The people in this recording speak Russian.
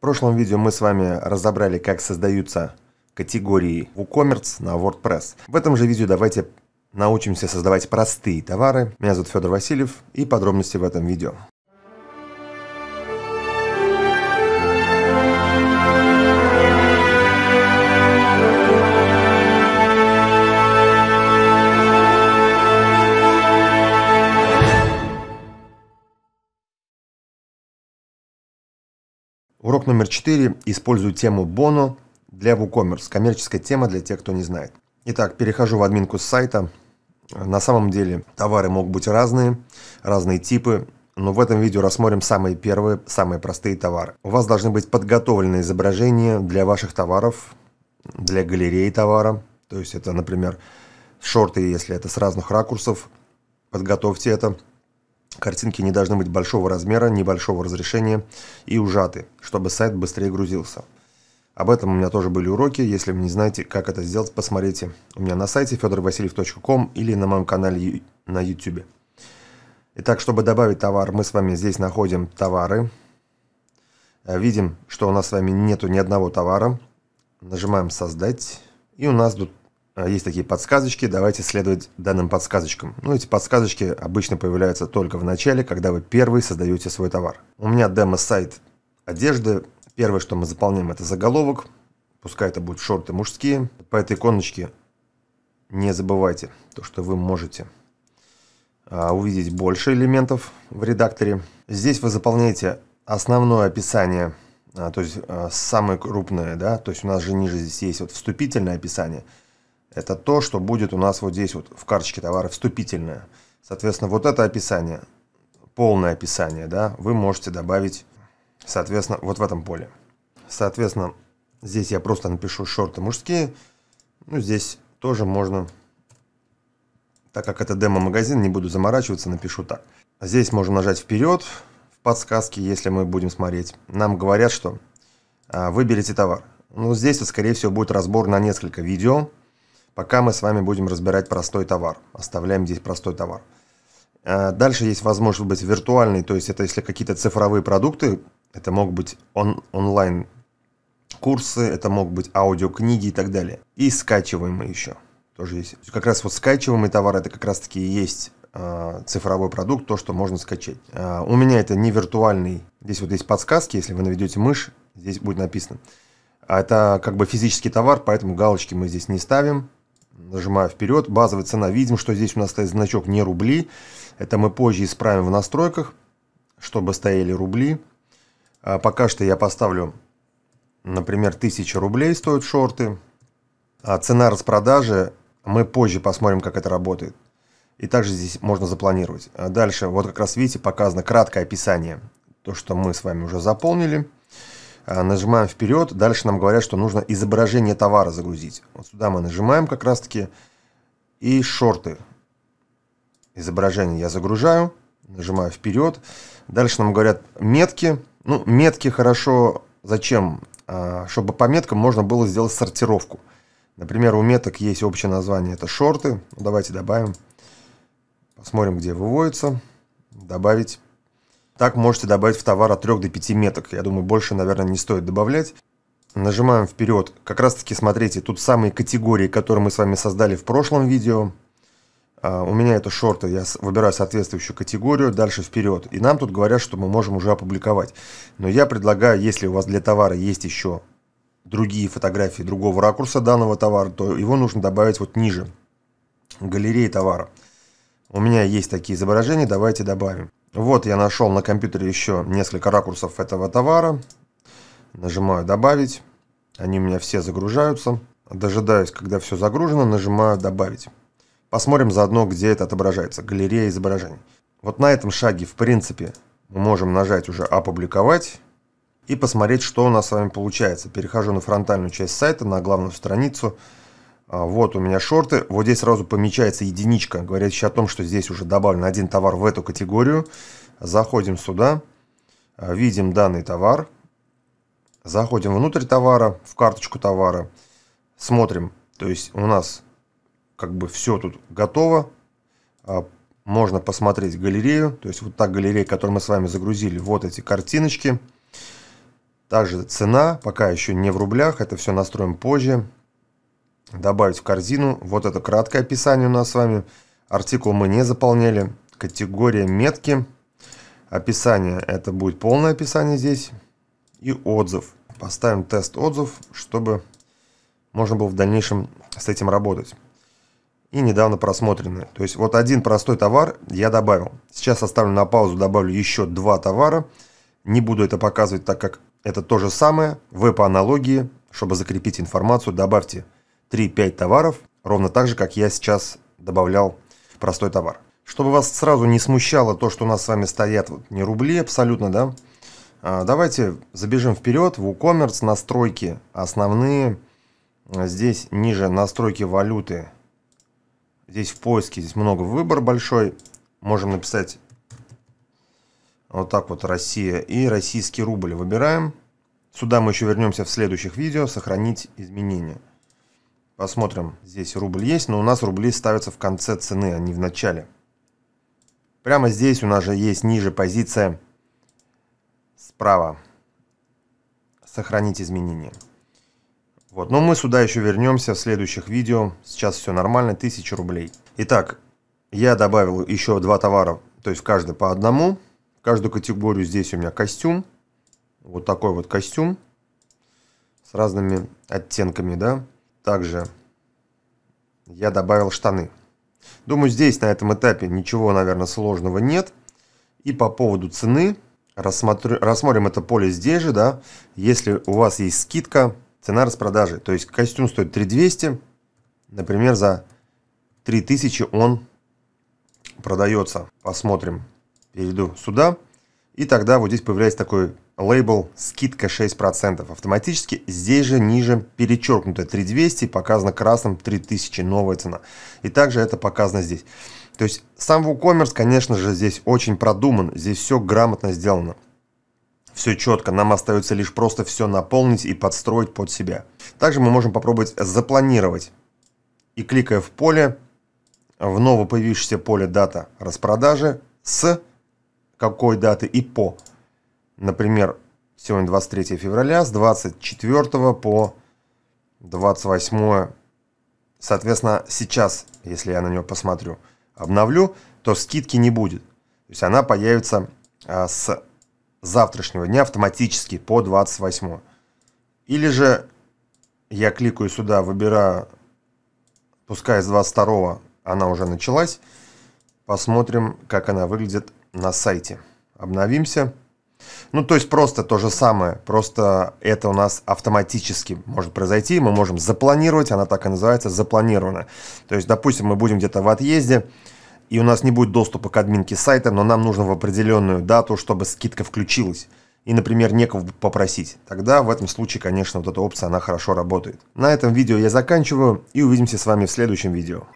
В прошлом видео мы с вами разобрали, как создаются категории WooCommerce на WordPress. В этом же видео давайте научимся создавать простые товары. Меня зовут Федор Васильев и подробности в этом видео. Урок номер 4. Использую тему Бону для WooCommerce. Коммерческая тема для тех, кто не знает. Итак, перехожу в админку с сайта. На самом деле товары могут быть разные, разные типы, но в этом видео рассмотрим самые первые, самые простые товары. У вас должны быть подготовленные изображения для ваших товаров, для галереи товара. То есть это, например, шорты, если это с разных ракурсов. Подготовьте это. Картинки не должны быть большого размера, небольшого разрешения и ужаты, чтобы сайт быстрее грузился. Об этом у меня тоже были уроки, если вы не знаете, как это сделать, посмотрите у меня на сайте fedorvasiliev.com или на моем канале на YouTube. Итак, чтобы добавить товар, мы с вами здесь находим товары. Э, видим, что у нас с вами нету ни одного товара. Нажимаем «Создать». И у нас тут а, есть такие подсказочки, давайте следовать данным подсказочкам. Ну, эти подсказочки обычно появляются только в начале, когда вы первый создаете свой товар. У меня демо-сайт одежды. Первое, что мы заполняем, это заголовок. Пускай это будут шорты мужские. По этой иконочке не забывайте то, что вы можете а, увидеть больше элементов в редакторе. Здесь вы заполняете основное описание, а, то есть самое крупное, да, то есть у нас же ниже здесь есть вот вступительное описание – это то, что будет у нас вот здесь вот в карточке товара вступительное. Соответственно, вот это описание, полное описание, да, вы можете добавить, соответственно, вот в этом поле. Соответственно, здесь я просто напишу шорты мужские. Ну, здесь тоже можно, так как это демо-магазин, не буду заморачиваться, напишу так. Здесь можно нажать вперед, в подсказке, если мы будем смотреть. Нам говорят, что а, выберите товар. Ну, здесь, вот, скорее всего, будет разбор на несколько видео. Пока мы с вами будем разбирать простой товар. Оставляем здесь простой товар. Э, дальше есть возможность быть виртуальный, то есть это если какие-то цифровые продукты, это могут быть он, онлайн курсы, это могут быть аудиокниги и так далее. И скачиваемые еще тоже есть. Как раз вот скачиваемый товар это как раз таки и есть э, цифровой продукт, то, что можно скачать. Э, у меня это не виртуальный. Здесь вот есть подсказки, если вы наведете мышь, здесь будет написано. А это как бы физический товар, поэтому галочки мы здесь не ставим. Нажимаю вперед. Базовая цена. Видим, что здесь у нас стоит значок не рубли. Это мы позже исправим в настройках, чтобы стояли рубли. А пока что я поставлю, например, 1000 рублей стоят шорты. А цена распродажи мы позже посмотрим, как это работает. И также здесь можно запланировать. А дальше, вот как раз видите, показано краткое описание. То, что мы с вами уже заполнили. Э, нажимаем вперед, дальше нам говорят, что нужно изображение товара загрузить. Вот сюда мы нажимаем как раз таки, и шорты. Изображение я загружаю, нажимаю вперед. Дальше нам говорят метки. Ну, метки хорошо, зачем? А, чтобы по меткам можно было сделать сортировку. Например, у меток есть общее название, это шорты. Ну, давайте добавим. Посмотрим, где выводится. Добавить. Так можете добавить в товар от 3 до 5 меток. Я думаю, больше, наверное, не стоит добавлять. Нажимаем вперед. Как раз таки, смотрите, тут самые категории, которые мы с вами создали в прошлом видео. А, у меня это шорты, я выбираю соответствующую категорию, дальше вперед. И нам тут говорят, что мы можем уже опубликовать. Но я предлагаю, если у вас для товара есть еще другие фотографии другого ракурса данного товара, то его нужно добавить вот ниже, галереи товара. У меня есть такие изображения, давайте добавим. Вот я нашел на компьютере еще несколько ракурсов этого товара. Нажимаю «Добавить». Они у меня все загружаются. Дожидаюсь, когда все загружено, нажимаю «Добавить». Посмотрим заодно, где это отображается. Галерея изображений. Вот на этом шаге, в принципе, мы можем нажать уже «Опубликовать» и посмотреть, что у нас с вами получается. Перехожу на фронтальную часть сайта, на главную страницу – а, вот у меня шорты. Вот здесь сразу помечается единичка, говорящая о том, что здесь уже добавлен один товар в эту категорию. Заходим сюда, а, видим данный товар. Заходим внутрь товара, в карточку товара. Смотрим. То есть у нас как бы все тут готово. А, можно посмотреть галерею. То есть вот та галерея, которую мы с вами загрузили. Вот эти картиночки. Также цена пока еще не в рублях. Это все настроим позже добавить в корзину. Вот это краткое описание у нас с вами. Артикул мы не заполняли. Категория метки. Описание. Это будет полное описание здесь. И отзыв. Поставим тест отзыв, чтобы можно было в дальнейшем с этим работать. И недавно просмотренные. То есть вот один простой товар я добавил. Сейчас оставлю на паузу, добавлю еще два товара. Не буду это показывать, так как это то же самое. Вы по аналогии, чтобы закрепить информацию, добавьте 3-5 товаров, ровно так же, как я сейчас добавлял простой товар. Чтобы вас сразу не смущало то, что у нас с вами стоят вот, не рубли абсолютно, да, а, давайте забежим вперед в WooCommerce настройки основные. Здесь ниже настройки валюты. Здесь в поиске, здесь много выбор большой. Можем написать вот так вот Россия и российский рубль выбираем. Сюда мы еще вернемся в следующих видео. Сохранить изменения. Посмотрим, здесь рубль есть, но у нас рубли ставятся в конце цены, а не в начале. Прямо здесь у нас же есть ниже позиция справа. Сохранить изменения. Вот, но мы сюда еще вернемся в следующих видео. Сейчас все нормально, 1000 рублей. Итак, я добавил еще два товара, то есть каждый по одному. В каждую категорию здесь у меня костюм. Вот такой вот костюм с разными оттенками, да. Также я добавил штаны. Думаю, здесь на этом этапе ничего, наверное, сложного нет. И по поводу цены рассмотр... рассмотрим это поле здесь же, да. Если у вас есть скидка, цена распродажи. То есть костюм стоит 3200, например, за 3000 он продается. Посмотрим. Перейду сюда. И тогда вот здесь появляется такой лейбл «Скидка 6%». Автоматически здесь же ниже перечеркнуто 3200, показано красным 3000, новая цена. И также это показано здесь. То есть сам WooCommerce, конечно же, здесь очень продуман, здесь все грамотно сделано. Все четко, нам остается лишь просто все наполнить и подстроить под себя. Также мы можем попробовать запланировать. И кликая в поле, в новое появившееся поле дата распродажи с какой даты и по Например, сегодня 23 февраля, с 24 по 28, соответственно, сейчас, если я на нее посмотрю, обновлю, то скидки не будет. То есть она появится а, с завтрашнего дня автоматически по 28. Или же я кликаю сюда, выбираю, пускай с 22 она уже началась. Посмотрим, как она выглядит на сайте. Обновимся. Ну, то есть просто то же самое, просто это у нас автоматически может произойти, мы можем запланировать, она так и называется, запланировано. То есть, допустим, мы будем где-то в отъезде, и у нас не будет доступа к админке сайта, но нам нужно в определенную дату, чтобы скидка включилась. И, например, некого попросить. Тогда в этом случае, конечно, вот эта опция, она хорошо работает. На этом видео я заканчиваю, и увидимся с вами в следующем видео.